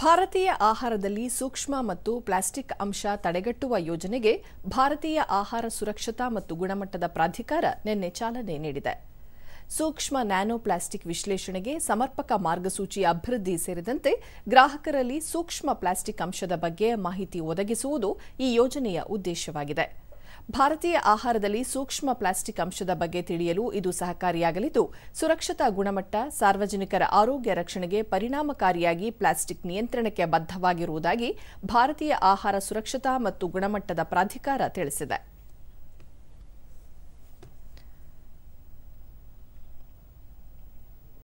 ಭಾರತೀಯ ಆಹಾರದಲ್ಲಿ ಸೂಕ್ಷ್ಮ ಮತ್ತು ಪ್ಲಾಸ್ಟಿಕ್ ಅಂಶ ತಡೆಗಟ್ಟುವ ಯೋಜನೆಗೆ ಭಾರತೀಯ ಆಹಾರ ಸುರಕ್ಷತಾ ಮತ್ತು ಗುಣಮಟ್ಟದ ಪ್ರಾಧಿಕಾರ ನಿನ್ನೆ ಚಾಲನೆ ನೀಡಿದೆ ಸೂಕ್ಷ್ಮ ನ್ಯಾನೋ ಪ್ಲಾಸ್ಟಿಕ್ ವಿಶ್ಲೇಷಣೆಗೆ ಸಮರ್ಪಕ ಮಾರ್ಗಸೂಚಿ ಅಭಿವೃದ್ಧಿ ಸೇರಿದಂತೆ ಗ್ರಾಹಕರಲ್ಲಿ ಸೂಕ್ಷ್ಮ ಪ್ಲಾಸ್ಟಿಕ್ ಅಂಶದ ಬಗ್ಗೆ ಮಾಹಿತಿ ಒದಗಿಸುವುದು ಈ ಯೋಜನೆಯ ಉದ್ದೇಶವಾಗಿದೆ ಭಾರತೀಯ ಆಹಾರದಲ್ಲಿ ಸೂಕ್ಷ್ಮ ಪ್ಲಾಸ್ಟಿಕ್ ಅಂಶದ ಬಗ್ಗೆ ತಿಳಿಯಲು ಇದು ಸಹಕಾರಿಯಾಗಲಿದ್ದು ಸುರಕ್ಷತಾ ಗುಣಮಟ್ಟ ಸಾರ್ವಜನಿಕರ ಆರೋಗ್ಯ ರಕ್ಷಣೆಗೆ ಪರಿಣಾಮಕಾರಿಯಾಗಿ ಪ್ಲಾಸ್ಟಿಕ್ ನಿಯಂತ್ರಣಕ್ಕೆ ಬದ್ಧವಾಗಿರುವುದಾಗಿ ಭಾರತೀಯ ಆಹಾರ ಸುರಕ್ಷತಾ ಮತ್ತು ಗುಣಮಟ್ಟದ ಪ್ರಾಧಿಕಾರ ತಿಳಿಸಿದೆ